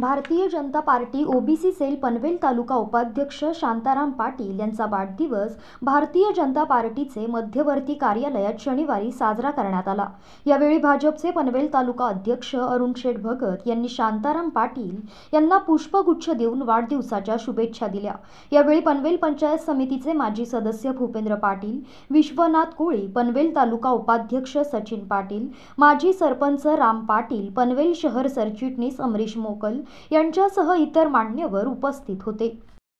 भारतीय Janata party OBC cell Panvel taluka उपाध्यक्ष शांताराम पाटील यांचा वाढदिवस भारतीय जनता पार्टीचे मध्यवर्ती कार्यालयात शनिवारी साजरा करण्यात आला यावेळी भाजपचे पनवेल तालुका अध्यक्ष अरुण शेठ भगत यांनी शांताराम पाटील यांना पुष्पगुच्छ देऊन वाढदिवसाच्या शुभेच्छा दिल्या यावेळी पनवेल पंचायत समितीचे माजी सदस्य भूपेंद्र पाटील विश्वनाथ कोळी पनवेल तालुका उपाध्यक्ष सचिन पाटील माजी सरपंच राम पाटील पनवेल शहर सरचिटणीस अमरीश मोकल यांच्यासह इतर मान्यवर उपस्थित होते